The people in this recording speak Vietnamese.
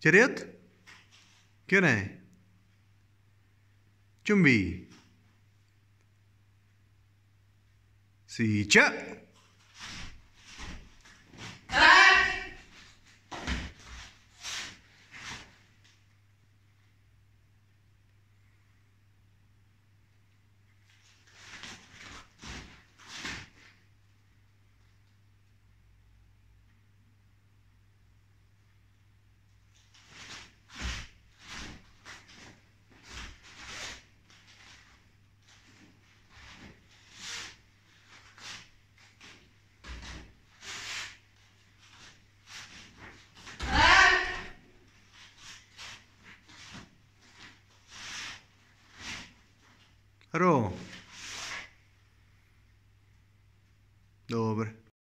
Chưa biết. Kiểu này. Chuẩn bị. Sicher. Ро. Добре.